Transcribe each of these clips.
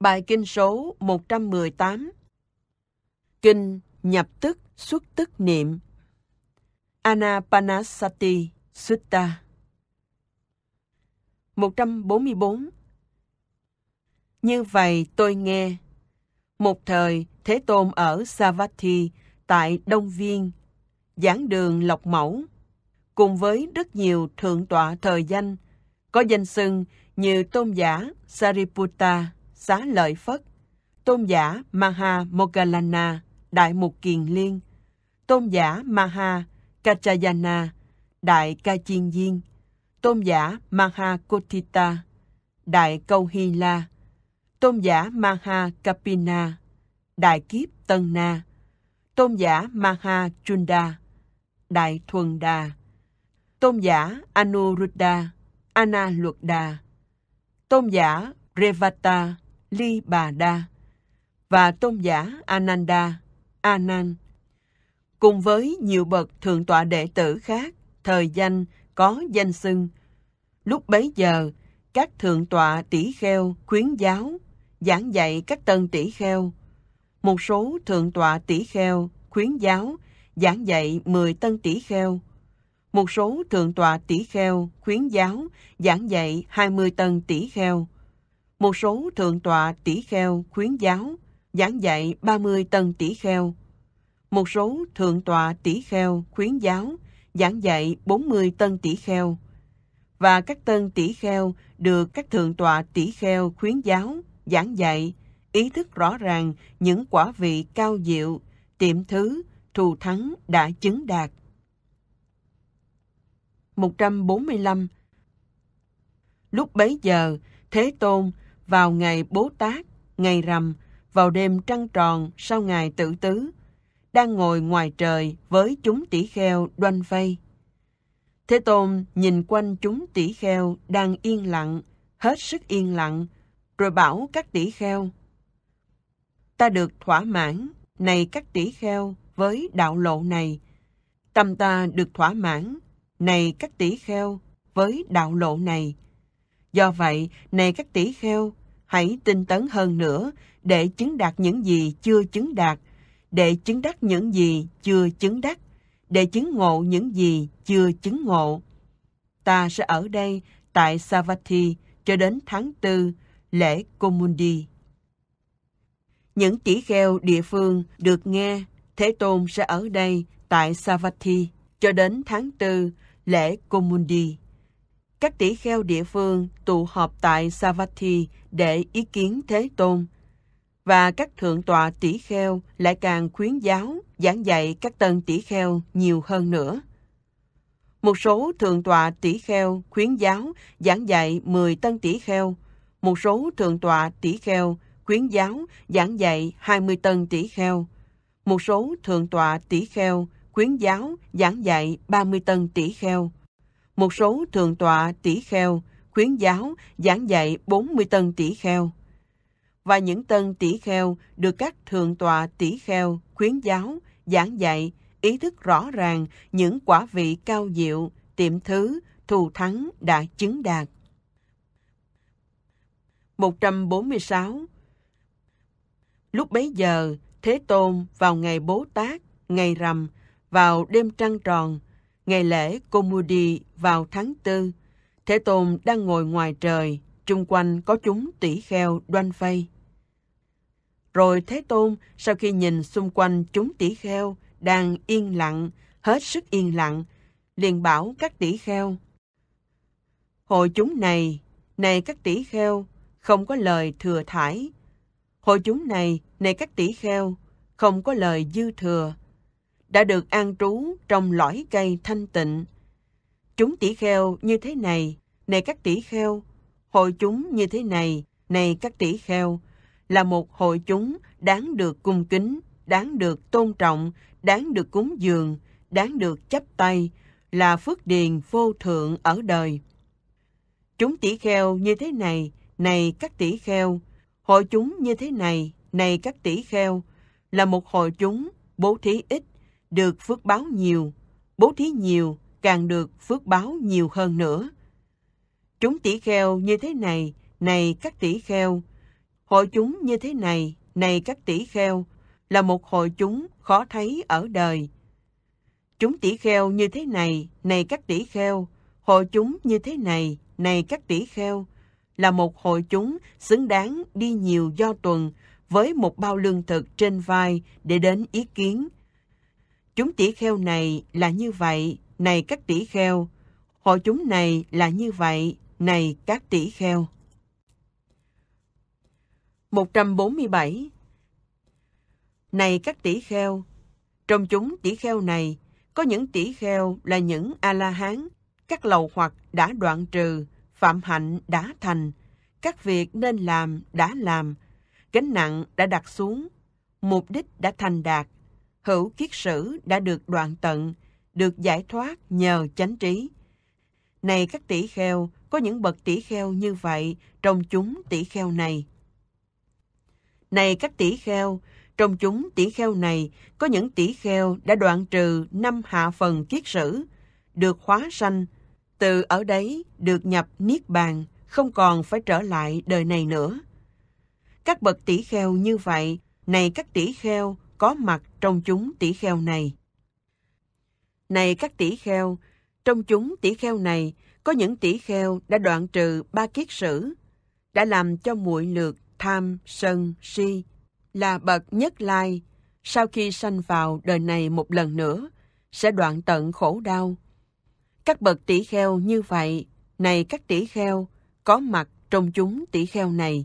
Bài kinh số 118 Kinh Nhập tức xuất tức niệm Anapanasati Sutta 144 Như vậy tôi nghe Một thời Thế Tôn ở Savatthi tại Đông Viên giảng đường Lộc Mẫu cùng với rất nhiều thượng tọa thời danh có danh xưng như tôn giả Sariputta Xá Lợi Phất, Tôn giả Maha Moggallana, Đại Mục Kiền Liên, Tôn giả Maha Kachayana, Đại Ca Chiên Diên, Tôn giả Maha Kotita, Đại Câu Hy La, Tôn giả Maha Kapina, Đại Kiếp Tân Na, Tôn giả Maha Chunda, Đại Thuần Đà, Tôn giả Anuruddha, Ana Luật Đà, Tôn giả Revata, Ly Bà Đa và tôn giả Ananda, Anan, cùng với nhiều bậc thượng tọa đệ tử khác, thời danh có danh xưng. Lúc bấy giờ, các thượng tọa tỷ kheo khuyến giáo, giảng dạy các tân tỷ kheo. Một số thượng tọa tỷ kheo khuyến giáo, giảng dạy 10 tân tỷ kheo. Một số thượng tọa tỷ kheo khuyến giáo, giảng dạy 20 tân tỷ kheo một số thượng tọa tỷ kheo khuyến giáo, giảng dạy 30 tân tỷ kheo. Một số thượng tọa tỷ kheo khuyến giáo, giảng dạy 40 tân tỷ kheo. Và các tân tỷ kheo được các thượng tọa tỷ kheo khuyến giáo, giảng dạy, ý thức rõ ràng những quả vị cao diệu, tiệm thứ, thù thắng đã chứng đạt. 145 Lúc bấy giờ, Thế Tôn vào ngày Bố Tát, ngày rằm, vào đêm trăng tròn sau ngày tử tứ, đang ngồi ngoài trời với chúng tỷ kheo đoanh vây. Thế Tôn nhìn quanh chúng tỷ kheo đang yên lặng, hết sức yên lặng, rồi bảo các tỷ kheo. Ta được thỏa mãn, này các tỷ kheo, với đạo lộ này. Tâm ta được thỏa mãn, này các tỷ kheo, với đạo lộ này. Do vậy, này các tỷ kheo, hãy tinh tấn hơn nữa để chứng đạt những gì chưa chứng đạt, để chứng đắc những gì chưa chứng đắc, để chứng ngộ những gì chưa chứng ngộ. Ta sẽ ở đây tại Savatthi cho đến tháng tư lễ Komundi. Những chỉ kheo địa phương được nghe Thế Tôn sẽ ở đây tại Savatthi cho đến tháng tư lễ Komundi các tỷ kheo địa phương tụ họp tại Savatthi để ý kiến Thế Tôn, và các thượng tọa tỷ kheo lại càng khuyến giáo, giảng dạy các tân tỷ kheo nhiều hơn nữa. Một số thượng tọa tỷ kheo khuyến giáo, giảng dạy 10 tân tỷ kheo, một số thượng tọa tỷ kheo khuyến giáo, giảng dạy 20 tân tỷ kheo, một số thượng tọa tỷ kheo khuyến giáo, giảng dạy 30 tân tỷ kheo một số thường tọa tỷ kheo, khuyến giáo, giảng dạy 40 tân tỷ kheo. Và những tân tỷ kheo được các thường tọa tỷ kheo, khuyến giáo, giảng dạy, ý thức rõ ràng những quả vị cao diệu, tiệm thứ, thù thắng đã chứng đạt. 146 Lúc bấy giờ, Thế Tôn vào ngày Bố Tát, ngày rằm, vào đêm trăng tròn, ngày lễ Komudi vào tháng tư, Thế Tôn đang ngồi ngoài trời, chung quanh có chúng tỷ kheo đoan phây. Rồi Thế Tôn, sau khi nhìn xung quanh chúng tỷ kheo đang yên lặng, hết sức yên lặng, liền bảo các tỷ kheo. Hội chúng này, này các tỷ kheo, không có lời thừa thải. Hội chúng này, này các tỷ kheo, không có lời dư thừa đã được an trú trong lõi cây thanh tịnh. Chúng tỷ kheo như thế này, này các tỷ kheo, hội chúng như thế này, này các tỷ kheo, là một hội chúng đáng được cung kính, đáng được tôn trọng, đáng được cúng dường, đáng được chấp tay, là phước điền vô thượng ở đời. Chúng tỷ kheo như thế này, này các tỷ kheo, hội chúng như thế này, này các tỷ kheo, là một hội chúng bố thí ít, được phước báo nhiều, bố thí nhiều càng được phước báo nhiều hơn nữa. Chúng tỷ kheo như thế này, này các tỷ kheo, hội chúng như thế này, này các tỷ kheo, là một hội chúng khó thấy ở đời. Chúng tỷ kheo như thế này, này các tỷ kheo, hội chúng như thế này, này các tỷ kheo, là một hội chúng xứng đáng đi nhiều do tuần với một bao lương thực trên vai để đến ý kiến, Chúng tỷ kheo này là như vậy, này các tỷ kheo. họ chúng này là như vậy, này các tỷ kheo. 147. Này các tỷ kheo, trong chúng tỷ kheo này, có những tỷ kheo là những A-la-hán, các lầu hoặc đã đoạn trừ, phạm hạnh đã thành, các việc nên làm đã làm, gánh nặng đã đặt xuống, mục đích đã thành đạt, hữu kiết sử đã được đoạn tận, được giải thoát nhờ chánh trí. Này các tỷ kheo, có những bậc tỷ kheo như vậy trong chúng tỷ kheo này. Này các tỷ kheo, trong chúng tỷ kheo này có những tỷ kheo đã đoạn trừ năm hạ phần kiết sử, được hóa sanh, từ ở đấy được nhập niết bàn, không còn phải trở lại đời này nữa. Các bậc tỷ kheo như vậy, này các tỷ kheo có mặt trong chúng tỷ kheo này. Này các tỷ kheo, trong chúng tỷ kheo này có những tỷ kheo đã đoạn trừ ba kiết sử, đã làm cho muội lược tham, sân, si là bậc nhất lai sau khi sanh vào đời này một lần nữa sẽ đoạn tận khổ đau. Các bậc tỷ kheo như vậy, này các tỷ kheo, có mặt trong chúng tỷ kheo này.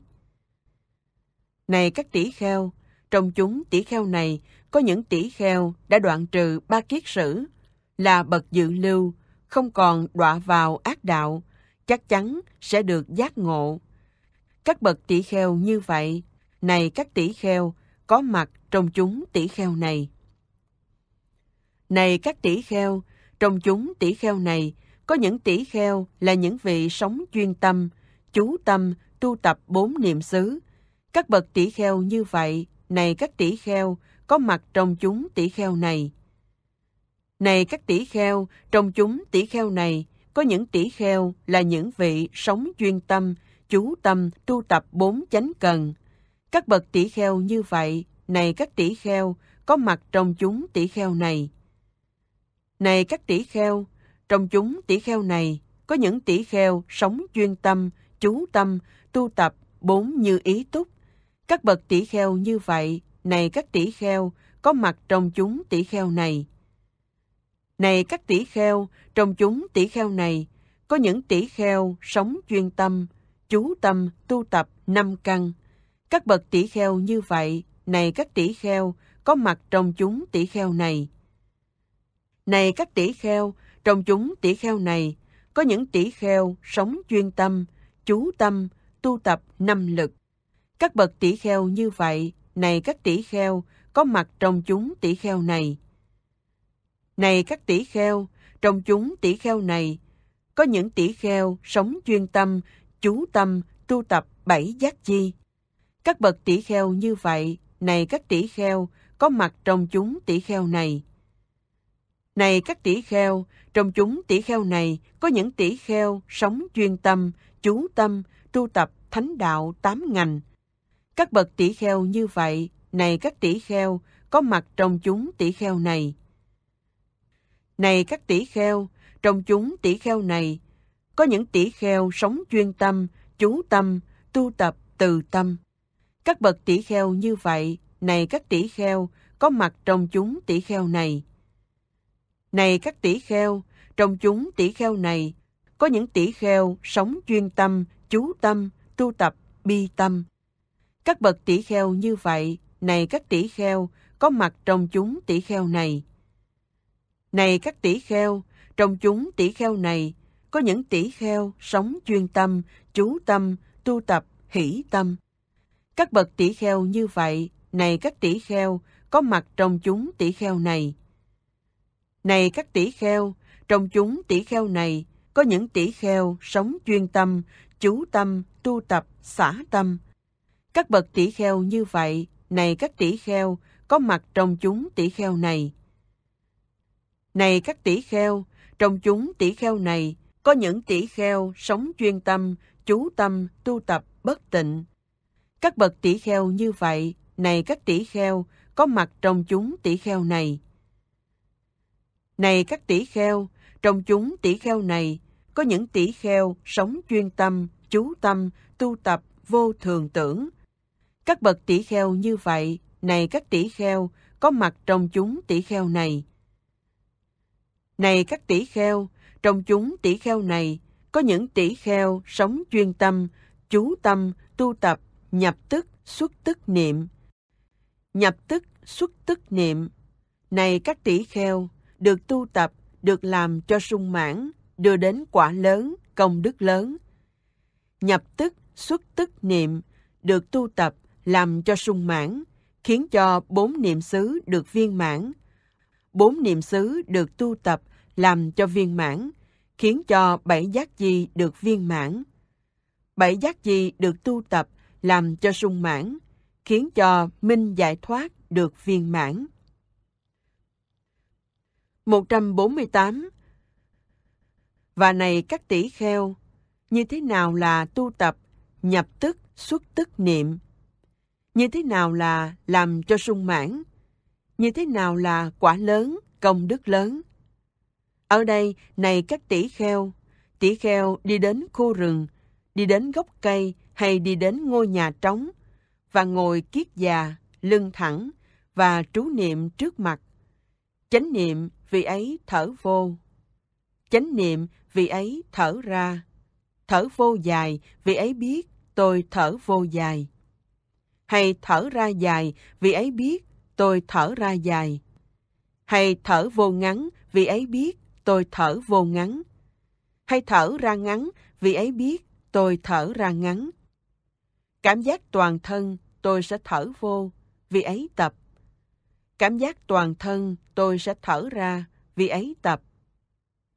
Này các tỷ kheo, trong chúng tỷ kheo này có những tỷ kheo đã đoạn trừ ba kiết sử, là bậc dự lưu, không còn đọa vào ác đạo, chắc chắn sẽ được giác ngộ. Các bậc tỷ kheo như vậy, này các tỷ kheo, có mặt trong chúng tỷ kheo này. Này các tỷ kheo, trong chúng tỷ kheo này, có những tỷ kheo là những vị sống chuyên tâm, chú tâm tu tập bốn niệm xứ. Các bậc tỷ kheo như vậy, này các tỷ kheo, có mặt trong chúng tỷ kheo này. Này các tỷ kheo, trong chúng tỷ kheo này có những tỷ kheo là những vị sống chuyên tâm, chú tâm tu tập bốn chánh cần. Các bậc tỷ kheo như vậy, này các tỷ kheo, có mặt trong chúng tỷ kheo này. Này các tỷ kheo, trong chúng tỷ kheo này có những tỷ kheo sống chuyên tâm, chú tâm, tu tập bốn như ý túc. Các bậc tỷ kheo như vậy, này các tỷ kheo, có mặt trong chúng tỷ kheo này. Này các tỷ kheo, trong chúng tỷ kheo này, có những tỷ kheo sống chuyên tâm, chú tâm tu tập năm căn. Các bậc tỷ kheo như vậy, này các tỷ kheo, có mặt trong chúng tỷ kheo này. Này các tỷ kheo, trong chúng tỷ kheo này, có những tỷ kheo sống chuyên tâm, chú tâm, tu tập năm lực. Các bậc tỷ kheo như vậy, này các tỷ kheo, có mặt trong chúng tỷ kheo này. Này các tỷ kheo, trong chúng tỷ kheo này, có những tỷ kheo sống chuyên tâm, chú tâm, tu tập bảy giác chi. Các bậc tỷ kheo như vậy, này các tỷ kheo, có mặt trong chúng tỷ kheo này. Này các tỷ kheo, trong chúng tỷ kheo này có những tỷ kheo sống chuyên tâm, chú tâm, tu tập thánh đạo tám ngành – các bậc tỷ kheo như vậy, này các tỷ kheo, có mặt trong chúng tỷ kheo này. Này các tỷ kheo, trong chúng tỷ kheo này, có những tỷ kheo sống chuyên tâm, chú tâm, tu tập từ tâm. Các bậc tỷ kheo như vậy, này các tỷ kheo, có mặt trong chúng tỷ kheo này. Này các tỷ kheo, trong chúng tỷ kheo này, có những tỷ kheo sống chuyên tâm, chú tâm, tu tập bi tâm. Các bậc tỷ kheo như vậy, này các tỷ kheo, có mặt trong chúng tỷ kheo này. Này các tỷ kheo, trong chúng tỷ kheo này, có những tỷ kheo sống chuyên tâm, chú tâm, tu tập, hỷ tâm. Các bậc tỷ kheo như vậy, này các tỷ kheo, có mặt trong chúng tỷ kheo này. Này các tỷ kheo, trong chúng tỷ kheo này, có những tỷ kheo sống chuyên tâm, chú tâm, tu tập, xả tâm. Các bậc tỷ kheo như vậy, này các tỷ kheo, có mặt trong chúng tỷ kheo này. Này các tỷ kheo, trong chúng tỷ kheo này, có những tỷ kheo sống chuyên tâm, chú tâm, tu tập, bất tịnh. Các bậc tỷ kheo như vậy, này các tỷ kheo, có mặt trong chúng tỷ kheo này. Này các tỷ kheo, trong chúng tỷ kheo này, có những tỷ kheo sống chuyên tâm, chú tâm, tu tập, vô thường tưởng, các bậc tỷ kheo như vậy, này các tỷ kheo, có mặt trong chúng tỷ kheo này. Này các tỷ kheo, trong chúng tỷ kheo này, có những tỷ kheo sống chuyên tâm, chú tâm, tu tập, nhập tức, xuất tức niệm. Nhập tức, xuất tức niệm. Này các tỷ kheo, được tu tập, được làm cho sung mãn, đưa đến quả lớn, công đức lớn. Nhập tức, xuất tức niệm, được tu tập, làm cho sung mãn, khiến cho bốn niệm xứ được viên mãn. Bốn niệm xứ được tu tập làm cho viên mãn, khiến cho bảy giác chi được viên mãn. Bảy giác chi được tu tập làm cho sung mãn, khiến cho minh giải thoát được viên mãn. 148 Và này các tỷ kheo, như thế nào là tu tập, nhập tức, xuất tức niệm, như thế nào là làm cho sung mãn? Như thế nào là quả lớn, công đức lớn? Ở đây, này các tỷ kheo, tỷ kheo đi đến khu rừng, đi đến gốc cây hay đi đến ngôi nhà trống và ngồi kiết già, lưng thẳng và trú niệm trước mặt. Chánh niệm vì ấy thở vô. Chánh niệm vì ấy thở ra. Thở vô dài vì ấy biết tôi thở vô dài hay thở ra dài vì ấy biết tôi thở ra dài. Hay thở vô ngắn vì ấy biết tôi thở vô ngắn. Hay thở ra ngắn vì ấy biết tôi thở ra ngắn. Cảm giác toàn thân tôi sẽ thở vô vì ấy tập. Cảm giác toàn thân tôi sẽ thở ra vì ấy tập.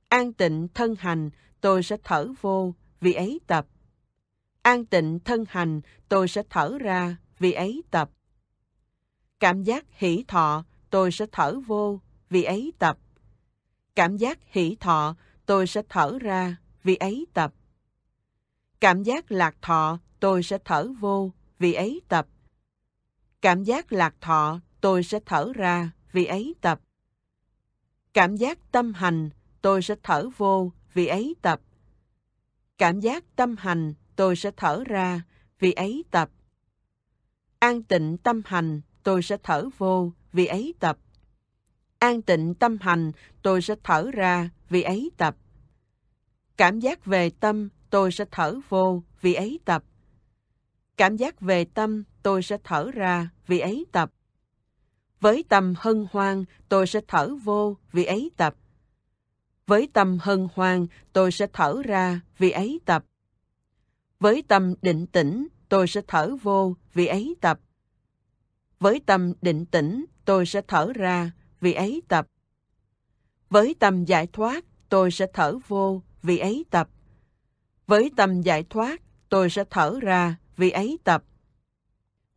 An tịnh thân hành tôi sẽ thở vô vì ấy tập. An tịnh thân hành tôi sẽ thở ra vì ấy tập. Cảm giác hỷ thọ, tôi sẽ thở vô, vì ấy tập. Cảm giác hỷ thọ, tôi sẽ thở ra, vì ấy tập. Cảm giác lạc thọ, tôi sẽ thở vô, vì ấy tập. Cảm giác lạc thọ, tôi sẽ thở ra, vì ấy tập. Cảm giác tâm hành, tôi sẽ thở vô, vì ấy tập. Cảm giác tâm hành, tôi sẽ thở ra, vì ấy tập. An tịnh tâm hành, tôi sẽ thở vô, vì ấy tập. An tịnh tâm hành, tôi sẽ thở ra, vì ấy tập. Cảm giác về tâm, tôi sẽ thở vô, vì ấy tập. Cảm giác về tâm, tôi sẽ thở ra, vì ấy tập. Với tâm hân hoan, tôi sẽ thở vô, vì ấy tập. Với tâm hân hoan, tôi sẽ thở ra, vì ấy tập. Với tâm định tĩnh, tôi sẽ thở vô, vì ấy tập. Với tâm định tĩnh, tôi sẽ thở ra, vì ấy tập. Với tâm giải thoát, tôi sẽ thở vô, vì ấy tập. Với tâm giải thoát, tôi sẽ thở ra, vì ấy tập.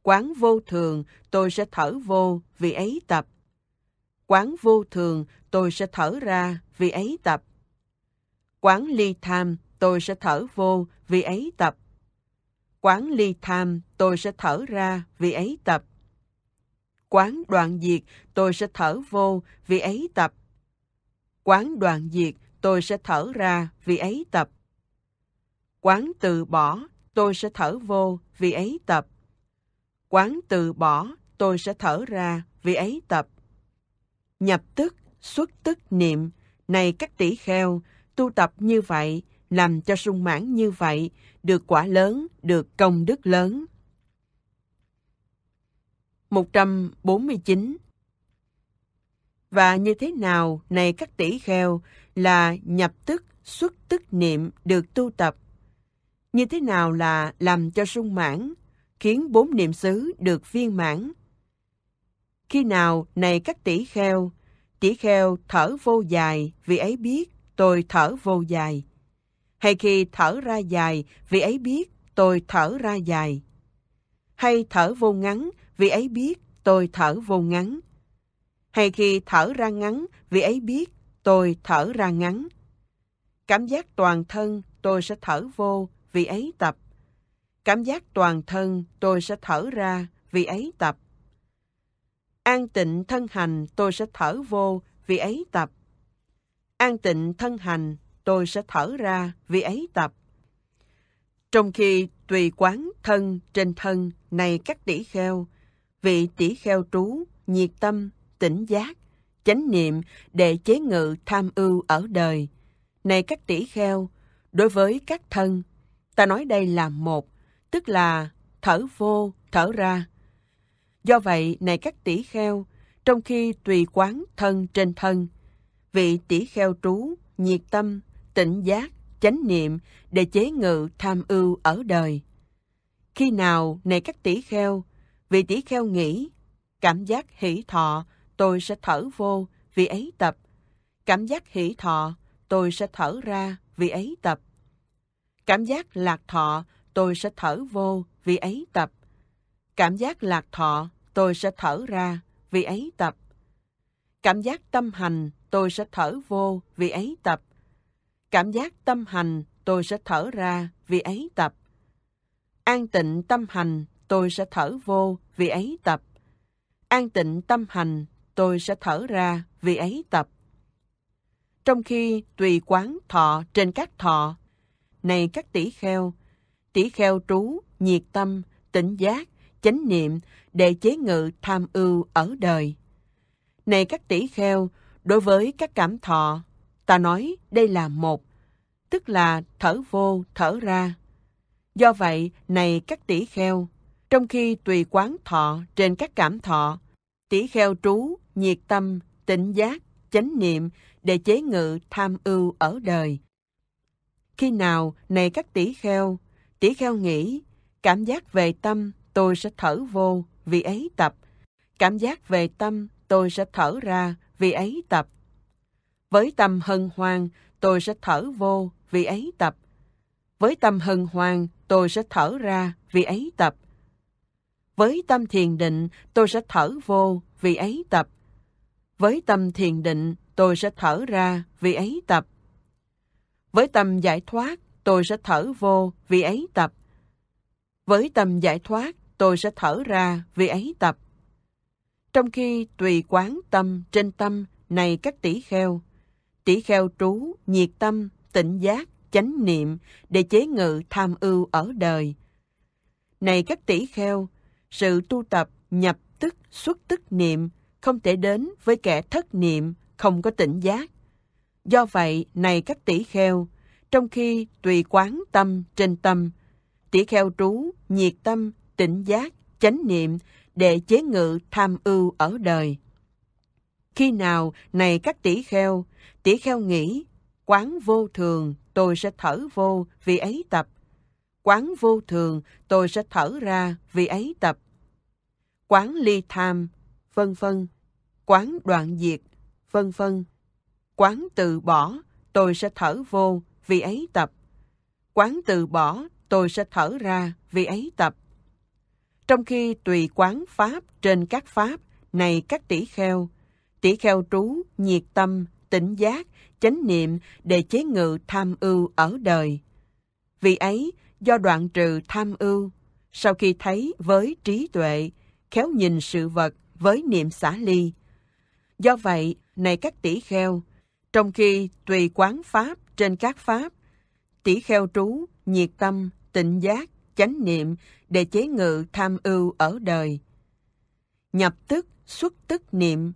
Quán vô thường, tôi sẽ thở vô, vì ấy tập. Quán vô thường, tôi sẽ thở ra, vì ấy tập. Quán ly tham, tôi sẽ thở vô, vì ấy tập quán ly tham, tôi sẽ thở ra vì ấy tập. Quán đoạn diệt, tôi sẽ thở vô vì ấy tập. Quán đoạn diệt, tôi sẽ thở ra vì ấy tập. Quán từ bỏ, tôi sẽ thở vô vì ấy tập. Quán từ bỏ, tôi sẽ thở ra vì ấy tập. Nhập tức, xuất tức niệm, này các tỷ kheo, tu tập như vậy, làm cho sung mãn như vậy, được quả lớn, được công đức lớn. 149 Và như thế nào, này các tỷ kheo, là nhập tức, xuất tức niệm được tu tập? Như thế nào là làm cho sung mãn, khiến bốn niệm xứ được viên mãn? Khi nào, này các tỷ kheo, tỷ kheo thở vô dài vì ấy biết tôi thở vô dài hay khi thở ra dài, vì ấy biết tôi thở ra dài. Hay thở vô ngắn, vì ấy biết tôi thở vô ngắn. Hay khi thở ra ngắn, vì ấy biết tôi thở ra ngắn. Cảm giác toàn thân tôi sẽ thở vô, vì ấy tập. Cảm giác toàn thân tôi sẽ thở ra, vì ấy tập. An tịnh thân hành tôi sẽ thở vô, vì ấy tập. An tịnh thân hành tôi sẽ thở ra vì ấy tập. Trong khi tùy quán thân trên thân này các tỷ kheo, vị tỷ kheo trú, nhiệt tâm, tỉnh giác, chánh niệm để chế ngự tham ưu ở đời. Này các tỷ kheo, đối với các thân, ta nói đây là một, tức là thở vô, thở ra. Do vậy, này các tỷ kheo, trong khi tùy quán thân trên thân, vị tỷ kheo trú, nhiệt tâm, tịnh giác, chánh niệm để chế ngự tham ưu ở đời. Khi nào này các tỷ kheo, vị tỷ kheo nghĩ, cảm giác hỷ thọ, tôi sẽ thở vô, vì ấy tập. Cảm giác hỷ thọ, tôi sẽ thở ra, vì ấy tập. Cảm giác lạc thọ, tôi sẽ thở vô, vì ấy tập. Cảm giác lạc thọ, tôi sẽ thở ra, vì ấy tập. Cảm giác tâm hành, tôi sẽ thở vô, vì ấy tập cảm giác tâm hành tôi sẽ thở ra vì ấy tập. An tịnh tâm hành tôi sẽ thở vô vì ấy tập. An tịnh tâm hành tôi sẽ thở ra vì ấy tập. Trong khi tùy quán thọ trên các thọ, này các tỷ kheo, tỷ kheo trú, nhiệt tâm, tỉnh giác, chánh niệm để chế ngự tham ưu ở đời. Này các tỷ kheo, đối với các cảm thọ, ta nói đây là một, tức là thở vô, thở ra. Do vậy, này các tỷ kheo, trong khi tùy quán thọ trên các cảm thọ, tỷ kheo trú, nhiệt tâm, tỉnh giác, chánh niệm để chế ngự tham ưu ở đời. Khi nào, này các tỷ kheo, tỷ kheo nghĩ, cảm giác về tâm tôi sẽ thở vô, vì ấy tập. Cảm giác về tâm tôi sẽ thở ra, vì ấy tập với tâm hân hoan, tôi sẽ thở vô vì ấy tập. Với tâm hân hoan, tôi sẽ thở ra vì ấy tập. Với tâm thiền định, tôi sẽ thở vô vì ấy tập. Với tâm thiền định, tôi sẽ thở ra vì ấy tập. Với tâm giải thoát, tôi sẽ thở vô vì ấy tập. Với tâm giải thoát, tôi sẽ thở ra vì ấy tập. Trong khi tùy quán tâm trên tâm này các tỷ kheo, tỷ kheo trú, nhiệt tâm, tịnh giác, chánh niệm để chế ngự tham ưu ở đời. Này các tỷ kheo, sự tu tập nhập tức xuất tức niệm không thể đến với kẻ thất niệm, không có tỉnh giác. Do vậy, này các tỷ kheo, trong khi tùy quán tâm trên tâm, tỷ kheo trú, nhiệt tâm, tỉnh giác, chánh niệm để chế ngự tham ưu ở đời. Khi nào này các tỷ kheo, tỷ kheo nghĩ quán vô thường tôi sẽ thở vô vì ấy tập quán vô thường tôi sẽ thở ra vì ấy tập quán ly tham vân vân quán đoạn diệt vân vân quán từ bỏ tôi sẽ thở vô vì ấy tập quán từ bỏ tôi sẽ thở ra vì ấy tập trong khi tùy quán pháp trên các pháp này các tỷ kheo tỷ kheo trú nhiệt tâm tỉnh giác, chánh niệm để chế ngự tham ưu ở đời. Vì ấy, do đoạn trừ tham ưu, sau khi thấy với trí tuệ, khéo nhìn sự vật với niệm xả ly. Do vậy, này các tỷ kheo, trong khi tùy quán pháp trên các pháp, tỷ kheo trú, nhiệt tâm, tịnh giác, chánh niệm để chế ngự tham ưu ở đời. Nhập tức, xuất tức niệm,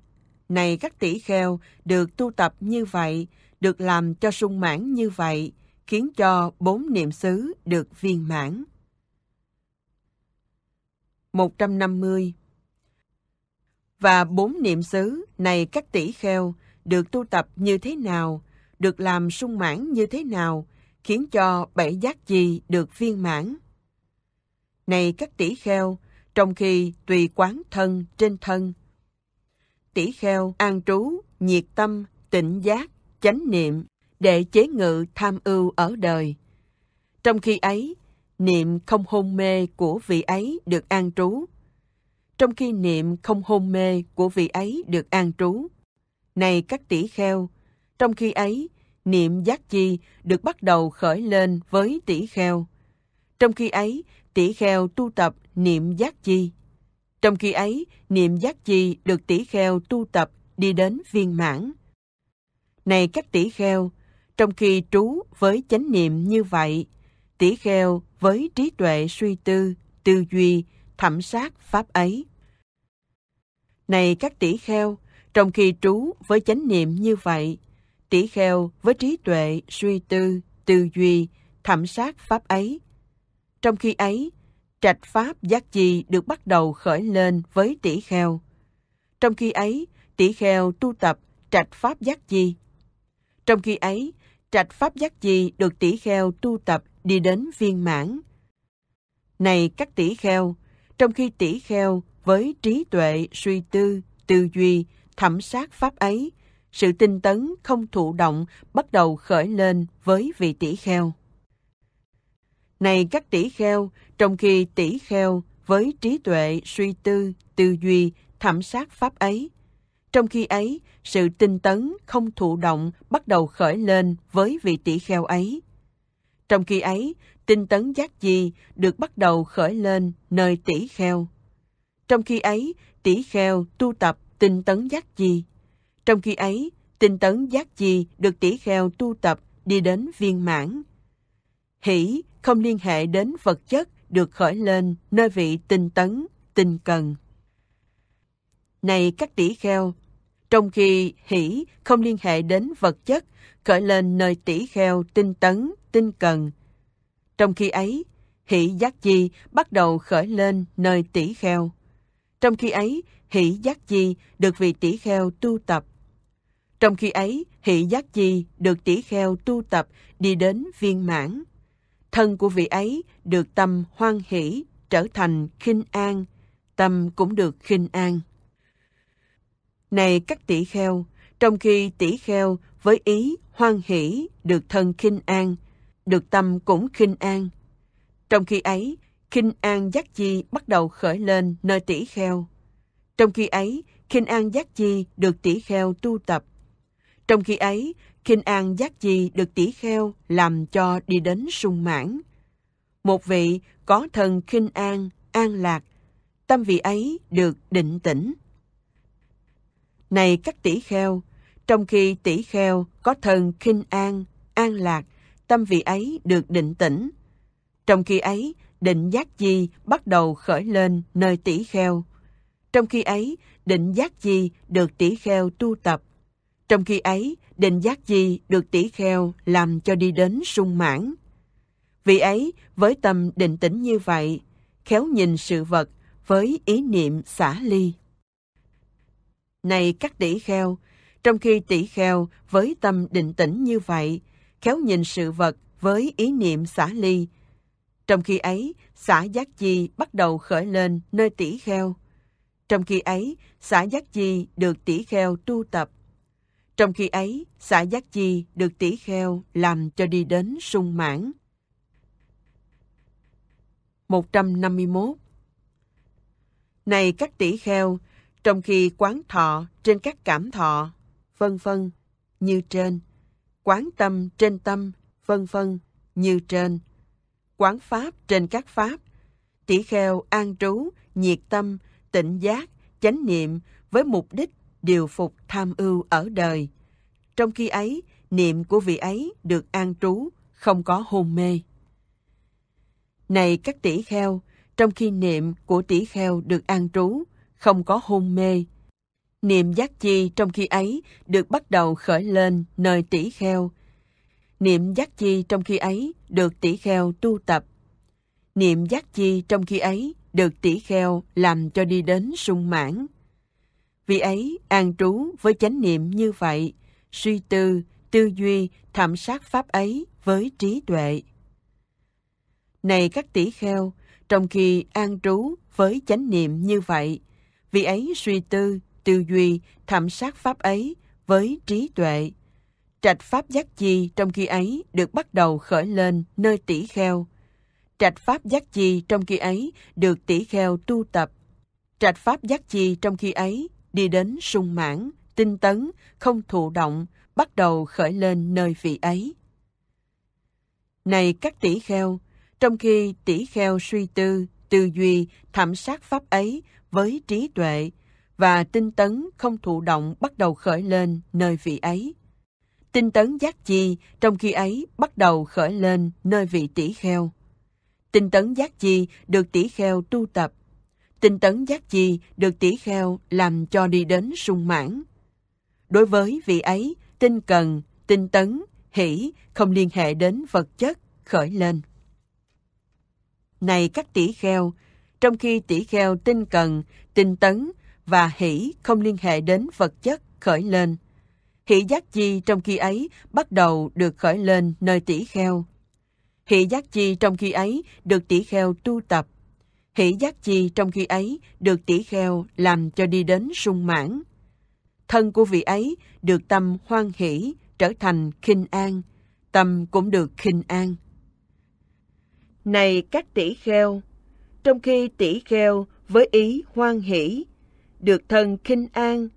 này các tỷ kheo, được tu tập như vậy, được làm cho sung mãn như vậy, khiến cho bốn niệm xứ được viên mãn. 150 Và bốn niệm xứ này các tỷ kheo được tu tập như thế nào, được làm sung mãn như thế nào, khiến cho bảy giác gì được viên mãn. Này các tỷ kheo, trong khi tùy quán thân trên thân, tỷ kheo an trú, nhiệt tâm, tịnh giác, chánh niệm để chế ngự tham ưu ở đời. Trong khi ấy, niệm không hôn mê của vị ấy được an trú. Trong khi niệm không hôn mê của vị ấy được an trú. Này các tỷ kheo, trong khi ấy, niệm giác chi được bắt đầu khởi lên với tỷ kheo. Trong khi ấy, tỷ kheo tu tập niệm giác chi. Trong khi ấy, niệm giác chi được tỷ kheo tu tập đi đến viên mãn. Này các tỷ kheo, trong khi trú với chánh niệm như vậy, tỷ kheo với trí tuệ suy tư, tư duy, thẩm sát pháp ấy. Này các tỷ kheo, trong khi trú với chánh niệm như vậy, tỷ kheo với trí tuệ suy tư, tư duy, thẩm sát pháp ấy. Trong khi ấy, trạch pháp giác chi được bắt đầu khởi lên với tỷ kheo. Trong khi ấy, tỷ kheo tu tập trạch pháp giác chi. Trong khi ấy, trạch pháp giác chi được tỷ kheo tu tập đi đến viên mãn. Này các tỷ kheo, trong khi tỷ kheo với trí tuệ suy tư, tư duy, thẩm sát pháp ấy, sự tinh tấn không thụ động bắt đầu khởi lên với vị tỷ kheo này các tỷ kheo, trong khi tỷ kheo với trí tuệ, suy tư, tư duy, thẩm sát pháp ấy. Trong khi ấy, sự tinh tấn không thụ động bắt đầu khởi lên với vị tỷ kheo ấy. Trong khi ấy, tinh tấn giác gì được bắt đầu khởi lên nơi tỷ kheo. Trong khi ấy, tỷ kheo tu tập tinh tấn giác gì. Trong khi ấy, tinh tấn giác gì được tỷ kheo tu tập đi đến viên mãn. Hỷ, không liên hệ đến vật chất được khởi lên nơi vị tinh tấn, tinh cần. Này các tỷ kheo, trong khi hỷ không liên hệ đến vật chất khởi lên nơi tỷ kheo tinh tấn, tinh cần. Trong khi ấy, hỷ giác chi bắt đầu khởi lên nơi tỷ kheo. Trong khi ấy, hỷ giác chi được vị tỷ kheo tu tập. Trong khi ấy, hỷ giác chi được tỷ kheo tu tập đi đến viên mãn thân của vị ấy được tâm hoan hỷ trở thành khinh an tâm cũng được khinh an này các tỷ kheo trong khi tỷ kheo với ý hoan hỷ được thân khinh an được tâm cũng khinh an trong khi ấy khinh an giác chi bắt đầu khởi lên nơi tỷ kheo trong khi ấy khinh an giác chi được tỷ kheo tu tập trong khi ấy khinh an giác chi được tỷ kheo làm cho đi đến sung mãn. Một vị có thần khinh an, an lạc, tâm vị ấy được định tĩnh. Này các tỷ kheo, trong khi tỷ kheo có thần khinh an, an lạc, tâm vị ấy được định tĩnh. Trong khi ấy, định giác chi bắt đầu khởi lên nơi tỷ kheo. Trong khi ấy, định giác chi được tỷ kheo tu tập. Trong khi ấy, định giác di được tỷ kheo làm cho đi đến sung mãn. Vì ấy, với tâm định tĩnh như vậy, khéo nhìn sự vật với ý niệm xả ly. Này các tỷ kheo, trong khi tỷ kheo với tâm định tĩnh như vậy, khéo nhìn sự vật với ý niệm xả ly. Trong khi ấy, xả giác chi bắt đầu khởi lên nơi tỷ kheo. Trong khi ấy, xả giác chi được tỷ kheo tu tập trong khi ấy, xã Giác Chi được tỷ kheo làm cho đi đến sung mãn. 151 Này các tỷ kheo, trong khi quán thọ trên các cảm thọ, vân vân, như trên, quán tâm trên tâm, vân vân, như trên, quán pháp trên các pháp, tỷ kheo an trú, nhiệt tâm, tịnh giác, chánh niệm với mục đích điều phục tham ưu ở đời. Trong khi ấy, niệm của vị ấy được an trú, không có hôn mê. Này các tỷ kheo, trong khi niệm của tỷ kheo được an trú, không có hôn mê. Niệm giác chi trong khi ấy được bắt đầu khởi lên nơi tỷ kheo. Niệm giác chi trong khi ấy được tỷ kheo tu tập. Niệm giác chi trong khi ấy được tỷ kheo làm cho đi đến sung mãn. Vì ấy, an trú với chánh niệm như vậy, suy tư, tư duy, thẩm sát pháp ấy với trí tuệ. Này các tỷ kheo, trong khi an trú với chánh niệm như vậy, vì ấy suy tư, tư duy, thẩm sát pháp ấy với trí tuệ. Trạch pháp giác chi trong khi ấy được bắt đầu khởi lên nơi tỷ kheo. Trạch pháp giác chi trong khi ấy được tỷ kheo tu tập. Trạch pháp giác chi trong khi ấy đi đến sung mãn, tinh tấn, không thụ động, bắt đầu khởi lên nơi vị ấy. Này các tỷ kheo, trong khi tỷ kheo suy tư, tư duy, thảm sát pháp ấy với trí tuệ và tinh tấn không thụ động bắt đầu khởi lên nơi vị ấy. Tinh tấn giác chi trong khi ấy bắt đầu khởi lên nơi vị tỷ kheo. Tinh tấn giác chi được tỷ kheo tu tập tinh tấn giác chi được tỷ kheo làm cho đi đến sung mãn. Đối với vị ấy, tinh cần, tinh tấn, hỷ không liên hệ đến vật chất khởi lên. Này các tỷ kheo, trong khi tỷ kheo tinh cần, tinh tấn và hỷ không liên hệ đến vật chất khởi lên. Hỷ giác chi trong khi ấy bắt đầu được khởi lên nơi tỷ kheo. Hỷ giác chi trong khi ấy được tỷ kheo tu tập Hỷ giác chi trong khi ấy được tỷ kheo làm cho đi đến sung mãn. Thân của vị ấy được tâm hoan hỷ trở thành khinh an, tâm cũng được khinh an. Này các tỷ kheo, trong khi tỷ kheo với ý hoan hỷ, được thân khinh an,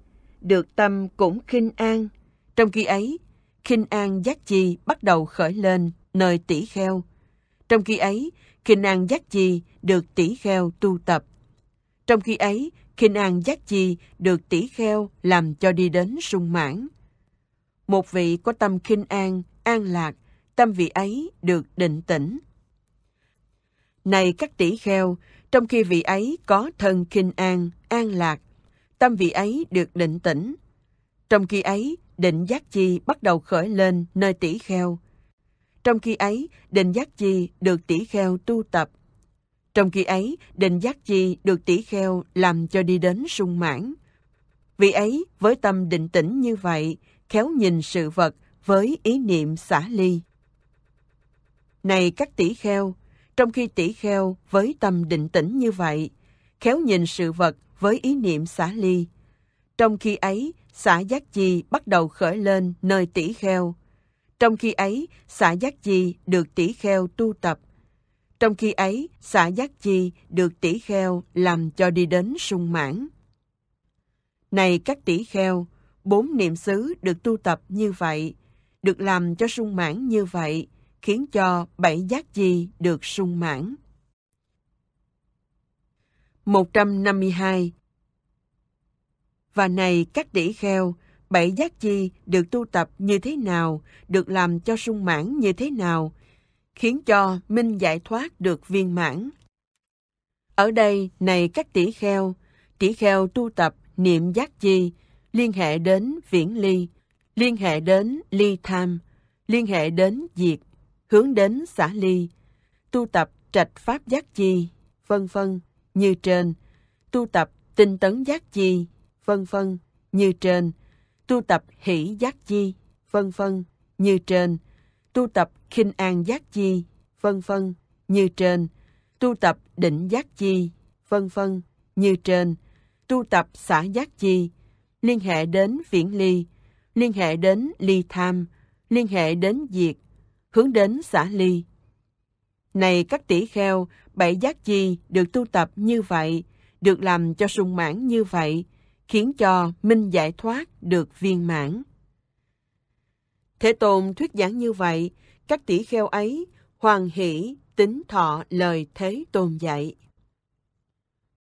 được tâm cũng khinh an. Trong khi ấy, khinh an giác chi bắt đầu khởi lên nơi tỷ kheo, trong khi ấy, kinh an giác chi được tỷ kheo tu tập. Trong khi ấy, kinh an giác chi được tỷ kheo làm cho đi đến sung mãn. Một vị có tâm khinh an, an lạc, tâm vị ấy được định tĩnh. Này các tỷ kheo, trong khi vị ấy có thân khinh an, an lạc, tâm vị ấy được định tĩnh. Trong khi ấy, định giác chi bắt đầu khởi lên nơi tỷ kheo, trong khi ấy, định giác chi được tỷ kheo tu tập. Trong khi ấy, định giác chi được tỷ kheo làm cho đi đến sung mãn. Vì ấy, với tâm định tĩnh như vậy, khéo nhìn sự vật với ý niệm xả ly. Này các tỷ kheo, trong khi tỷ kheo với tâm định tĩnh như vậy, khéo nhìn sự vật với ý niệm xả ly. Trong khi ấy, xả giác chi bắt đầu khởi lên nơi tỷ kheo, trong khi ấy, xã Giác Chi được tỷ kheo tu tập. Trong khi ấy, xã Giác Chi được tỷ kheo làm cho đi đến sung mãn. Này các tỷ kheo, bốn niệm xứ được tu tập như vậy, được làm cho sung mãn như vậy, khiến cho bảy giác chi được sung mãn. 152 Và này các tỷ kheo, bảy giác chi được tu tập như thế nào, được làm cho sung mãn như thế nào, khiến cho minh giải thoát được viên mãn. Ở đây, này các tỷ kheo, tỷ kheo tu tập niệm giác chi, liên hệ đến viễn ly, liên hệ đến ly tham, liên hệ đến diệt, hướng đến xả ly, tu tập trạch pháp giác chi, vân vân như trên, tu tập tinh tấn giác chi, vân vân như trên, tu tập hỷ giác chi, vân vân, như trên, tu tập khinh an giác chi, vân vân, như trên, tu tập định giác chi, vân vân, như trên, tu tập xả giác chi, liên hệ đến viễn ly, liên hệ đến ly tham, liên hệ đến diệt, hướng đến xả ly. Này các tỷ kheo, bảy giác chi được tu tập như vậy, được làm cho sung mãn như vậy, khiến cho minh giải thoát được viên mãn. Thế Tôn thuyết giảng như vậy, các tỷ kheo ấy hoàn hỷ tính thọ lời Thế Tôn dạy.